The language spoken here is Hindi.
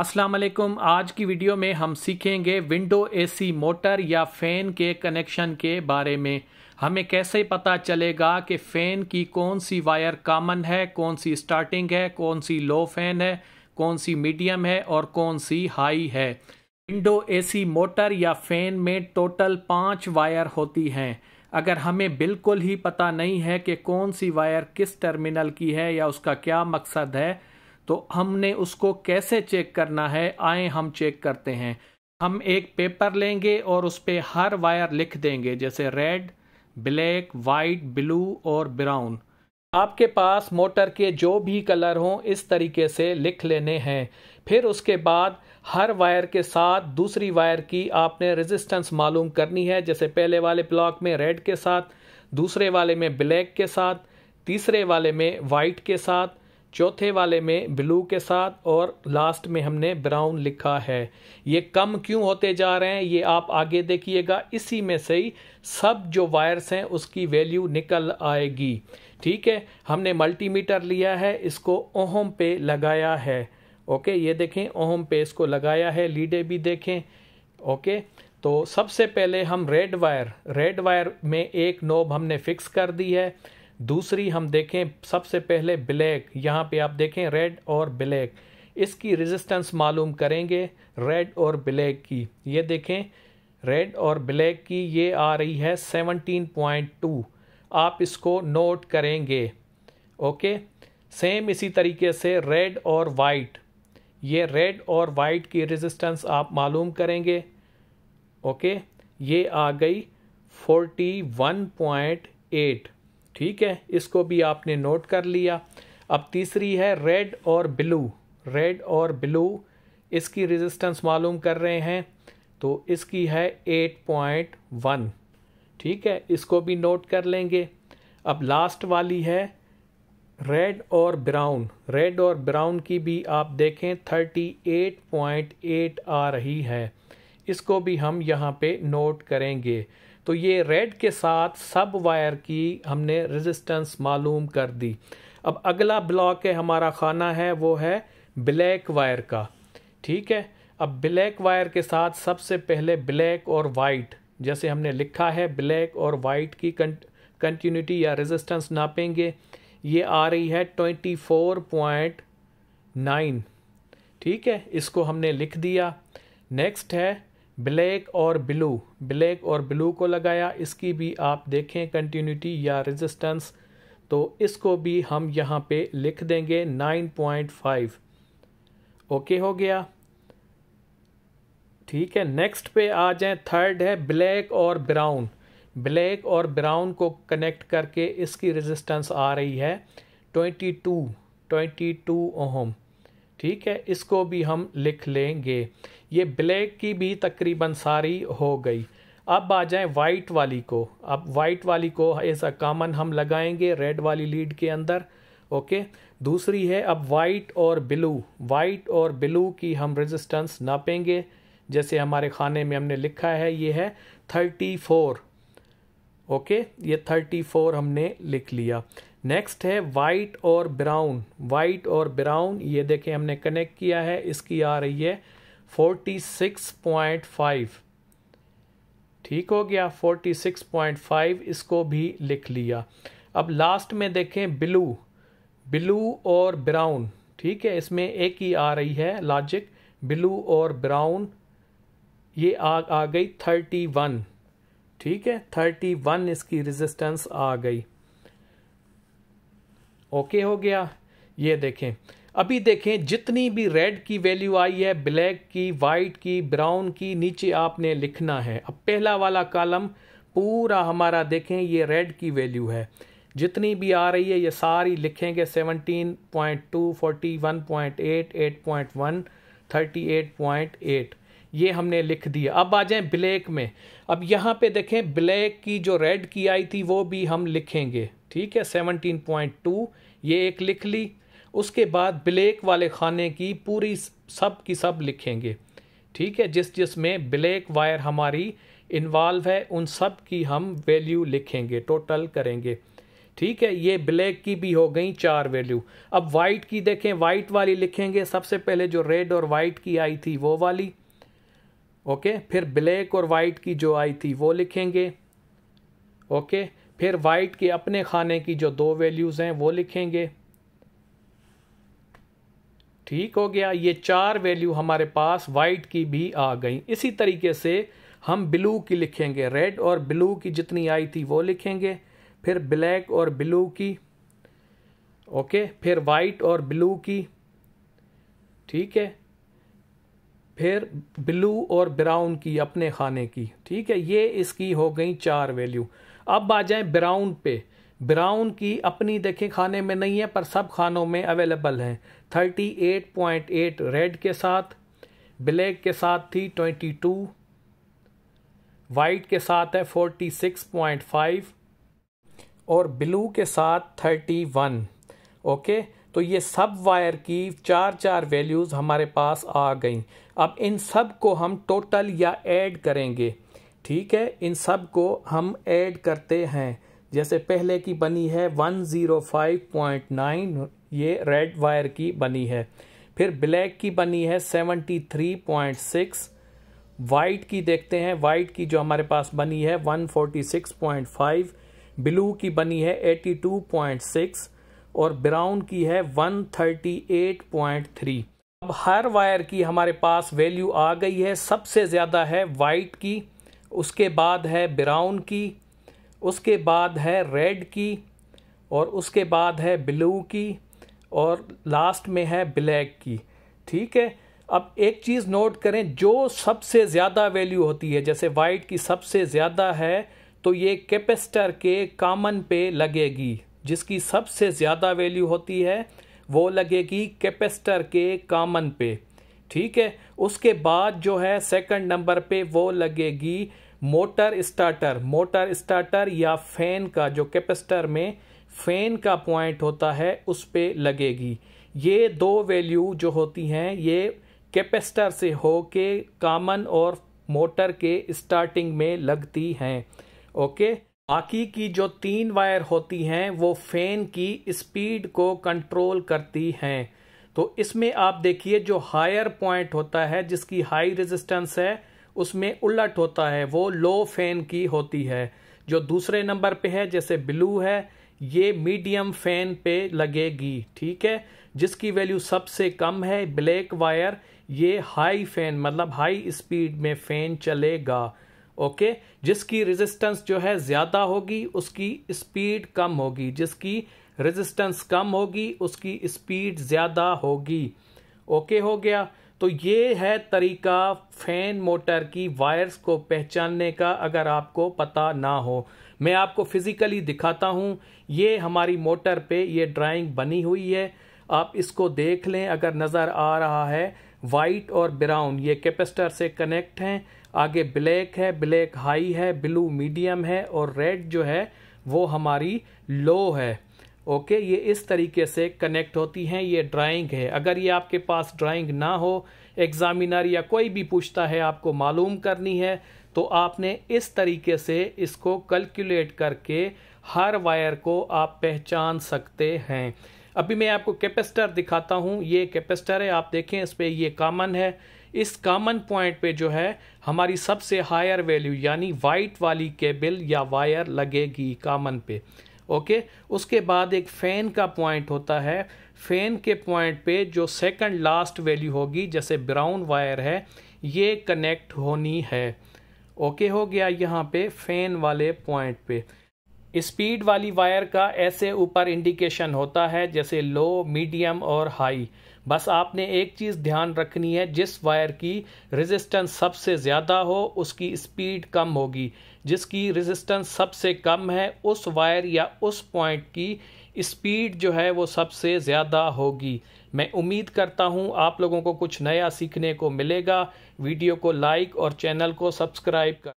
अस्सलाम वालेकुम आज की वीडियो में हम सीखेंगे विंडो एसी मोटर या फ़ैन के कनेक्शन के बारे में हमें कैसे पता चलेगा कि फ़ैन की कौन सी वायर कामन है कौन सी स्टार्टिंग है कौन सी लो फैन है कौन सी मीडियम है और कौन सी हाई है विंडो एसी मोटर या फ़ैन में टोटल पाँच वायर होती हैं अगर हमें बिल्कुल ही पता नहीं है कि कौन सी वायर किस टर्मिनल की है या उसका क्या मकसद है तो हमने उसको कैसे चेक करना है आए हम चेक करते हैं हम एक पेपर लेंगे और उस पर हर वायर लिख देंगे जैसे रेड ब्लैक वाइट ब्लू और ब्राउन आपके पास मोटर के जो भी कलर हों इस तरीके से लिख लेने हैं फिर उसके बाद हर वायर के साथ दूसरी वायर की आपने रेजिस्टेंस मालूम करनी है जैसे पहले वाले ब्लॉक में रेड के साथ दूसरे वाले में ब्लैक के साथ तीसरे वाले में वाइट के साथ चौथे वाले में ब्लू के साथ और लास्ट में हमने ब्राउन लिखा है ये कम क्यों होते जा रहे हैं ये आप आगे देखिएगा इसी में से ही सब जो वायर्स हैं उसकी वैल्यू निकल आएगी ठीक है हमने मल्टीमीटर लिया है इसको ओहम पे लगाया है ओके ये देखें ओहम पे इसको लगाया है लीडे भी देखें ओके तो सबसे पहले हम रेड वायर रेड वायर में एक नोब हमने फिक्स कर दी है दूसरी हम देखें सबसे पहले ब्लैक यहाँ पे आप देखें रेड और ब्लैक इसकी रेजिस्टेंस मालूम करेंगे रेड और ब्लैक की ये देखें रेड और ब्लैक की ये आ रही है 17.2 आप इसको नोट करेंगे ओके सेम इसी तरीके से रेड और वाइट ये रेड और वाइट की रेजिस्टेंस आप मालूम करेंगे ओके ये आ गई 41.8 ठीक है इसको भी आपने नोट कर लिया अब तीसरी है रेड और ब्लू रेड और ब्लू इसकी रेजिस्टेंस मालूम कर रहे हैं तो इसकी है 8.1 ठीक है इसको भी नोट कर लेंगे अब लास्ट वाली है रेड और ब्राउन रेड और ब्राउन की भी आप देखें 38.8 आ रही है इसको भी हम यहाँ पे नोट करेंगे तो ये रेड के साथ सब वायर की हमने रेजिस्टेंस मालूम कर दी अब अगला ब्लॉक है हमारा खाना है वो है ब्लैक वायर का ठीक है अब ब्लैक वायर के साथ सबसे पहले ब्लैक और वाइट जैसे हमने लिखा है ब्लैक और वाइट की कंटिन्यूटी या रेजिस्टेंस नापेंगे ये आ रही है ट्वेंटी फोर पॉइंट नाइन ठीक है इसको हमने लिख दिया नेक्स्ट है ब्लैक और ब्लू ब्लैक और ब्लू को लगाया इसकी भी आप देखें कंटिन्यूटी या रेजिस्टेंस तो इसको भी हम यहाँ पे लिख देंगे 9.5 ओके हो गया ठीक है नेक्स्ट पे आ जाए थर्ड है ब्लैक और ब्राउन ब्लैक और ब्राउन को कनेक्ट करके इसकी रेजिस्टेंस आ रही है 22 22 ओम ठीक है इसको भी हम लिख लेंगे ये ब्लैक की भी तकरीबन सारी हो गई अब आ जाए वाइट वाली को अब वाइट वाली को ऐसा कामन हम लगाएंगे रेड वाली लीड के अंदर ओके दूसरी है अब वाइट और ब्लू वाइट और ब्लू की हम रेजिस्टेंस नापेंगे जैसे हमारे खाने में हमने लिखा है ये है थर्टी फोर ओके ये थर्टी फोर हमने लिख लिया नेक्स्ट है वाइट और ब्राउन वाइट और ब्राउन ये देखें हमने कनेक्ट किया है इसकी आ रही है फोर्टी सिक्स पॉइंट फाइव ठीक हो गया फोर्टी सिक्स पॉइंट फाइव इसको भी लिख लिया अब लास्ट में देखें ब्लू ब्लू और ब्राउन ठीक है इसमें एक ही आ रही है लॉजिक ब्लू और ब्राउन ये आ आ गई थर्टी वन ठीक है थर्टी वन इसकी रेजिस्टेंस आ गई ओके हो गया ये देखें अभी देखें जितनी भी रेड की वैल्यू आई है ब्लैक की वाइट की ब्राउन की नीचे आपने लिखना है अब पहला वाला कॉलम पूरा हमारा देखें ये रेड की वैल्यू है जितनी भी आ रही है ये सारी लिखेंगे 17.2 41.8 8.1 38.8 ये हमने लिख दिया अब आ जाएं ब्लैक में अब यहाँ पे देखें ब्लैक की जो रेड की आई थी वो भी हम लिखेंगे ठीक है 17.2 ये एक लिख ली उसके बाद ब्लैक वाले खाने की पूरी सब की सब लिखेंगे ठीक है जिस जिस में ब्लैक वायर हमारी इन्वॉल्व है उन सब की हम वैल्यू लिखेंगे टोटल करेंगे ठीक है ये ब्लैक की भी हो गई चार वैल्यू अब वाइट की देखें वाइट वाली लिखेंगे सबसे पहले जो रेड और वाइट की आई थी वो वाली ओके फिर ब्लैक और वाइट की जो आई थी वो लिखेंगे ओके फिर वाइट के अपने खाने की जो दो वैल्यूज़ हैं वो लिखेंगे ठीक हो गया ये चार वैल्यू हमारे पास वाइट की भी आ गई इसी तरीके से हम ब्लू की लिखेंगे रेड और ब्लू की जितनी आई थी वो लिखेंगे फिर ब्लैक और ब्लू की ओके फिर वाइट और ब्लू की ठीक है फिर ब्लू और ब्राउन की अपने खाने की ठीक है ये इसकी हो गई चार वैल्यू अब आ जाए ब्राउन पे ब्राउन की अपनी देखें खाने में नहीं है पर सब खानों में अवेलेबल हैं 38.8 रेड के साथ ब्लैक के साथ थी 22 वाइट के साथ है 46.5 और ब्लू के साथ 31 ओके तो ये सब वायर की चार चार वैल्यूज़ हमारे पास आ गई अब इन सब को हम टोटल या ऐड करेंगे ठीक है इन सब को हम ऐड करते हैं जैसे पहले की बनी है 105.9 ये रेड वायर की बनी है फिर ब्लैक की बनी है 73.6 वाइट की देखते हैं वाइट की जो हमारे पास बनी है 146.5 ब्लू की बनी है 82.6 और ब्राउन की है 138.3 अब हर वायर की हमारे पास वैल्यू आ गई है सबसे ज़्यादा है वाइट की उसके बाद है ब्राउन की उसके बाद है रेड की और उसके बाद है ब्लू की और लास्ट में है ब्लैक की ठीक है अब एक चीज़ नोट करें जो सबसे ज़्यादा वैल्यू होती है जैसे वाइट की सबसे ज़्यादा है तो ये कैपेसिटर के कामन पे लगेगी जिसकी सबसे ज़्यादा वैल्यू होती है वो लगेगी कैपेसिटर के कामन पे ठीक है उसके बाद जो है सेकंड नंबर पे वो लगेगी मोटर स्टार्टर मोटर स्टार्टर या फैन का जो कैपेसिटर में फैन का पॉइंट होता है उस पर लगेगी ये दो वैल्यू जो होती हैं ये कैपेसिटर से हो के कामन और मोटर के स्टार्टिंग में लगती हैं ओके बाकी की जो तीन वायर होती हैं वो फैन की स्पीड को कंट्रोल करती हैं तो इसमें आप देखिए जो हायर पॉइंट होता है जिसकी हाई रेजिस्टेंस है उसमें उलट होता है वो लो फैन की होती है जो दूसरे नंबर पे है जैसे ब्लू है ये मीडियम फैन पे लगेगी ठीक है जिसकी वैल्यू सबसे कम है ब्लैक वायर ये हाई फैन मतलब हाई स्पीड में फैन चलेगा ओके जिसकी रेजिस्टेंस जो है ज़्यादा होगी उसकी स्पीड कम होगी जिसकी रेजिस्टेंस कम होगी उसकी स्पीड ज़्यादा होगी ओके हो गया तो ये है तरीका फैन मोटर की वायर्स को पहचानने का अगर आपको पता ना हो मैं आपको फिज़िकली दिखाता हूँ ये हमारी मोटर पे ये ड्राइंग बनी हुई है आप इसको देख लें अगर नज़र आ रहा है वाइट और ब्राउन ये कैपेसिटर से कनेक्ट हैं आगे ब्लैक है ब्लैक हाई है ब्लू मीडियम है और रेड जो है वो हमारी लो है ओके ये इस तरीके से कनेक्ट होती हैं ये ड्राइंग है अगर ये आपके पास ड्राइंग ना हो एग्ज़ामिनर या कोई भी पूछता है आपको मालूम करनी है तो आपने इस तरीके से इसको कैलकुलेट करके हर वायर को आप पहचान सकते हैं अभी मैं आपको कैपेसिटर दिखाता हूँ ये कैपेसिटर है आप देखें इस पर ये कामन है इस कामन पॉइंट पे जो है हमारी सबसे हायर वैल्यू यानी वाइट वाली केबल या वायर लगेगी कामन पे ओके उसके बाद एक फ़ैन का पॉइंट होता है फ़ैन के पॉइंट पे जो सेकंड लास्ट वैल्यू होगी जैसे ब्राउन वायर है ये कनेक्ट होनी है ओके हो गया यहाँ पे फ़ैन वाले पॉइंट पे स्पीड वाली वायर का ऐसे ऊपर इंडिकेशन होता है जैसे लो मीडियम और हाई बस आपने एक चीज़ ध्यान रखनी है जिस वायर की रेजिस्टेंस सबसे ज़्यादा हो उसकी स्पीड कम होगी जिसकी रेजिस्टेंस सबसे कम है उस वायर या उस पॉइंट की स्पीड जो है वो सबसे ज़्यादा होगी मैं उम्मीद करता हूँ आप लोगों को कुछ नया सीखने को मिलेगा वीडियो को लाइक और चैनल को सब्सक्राइब कर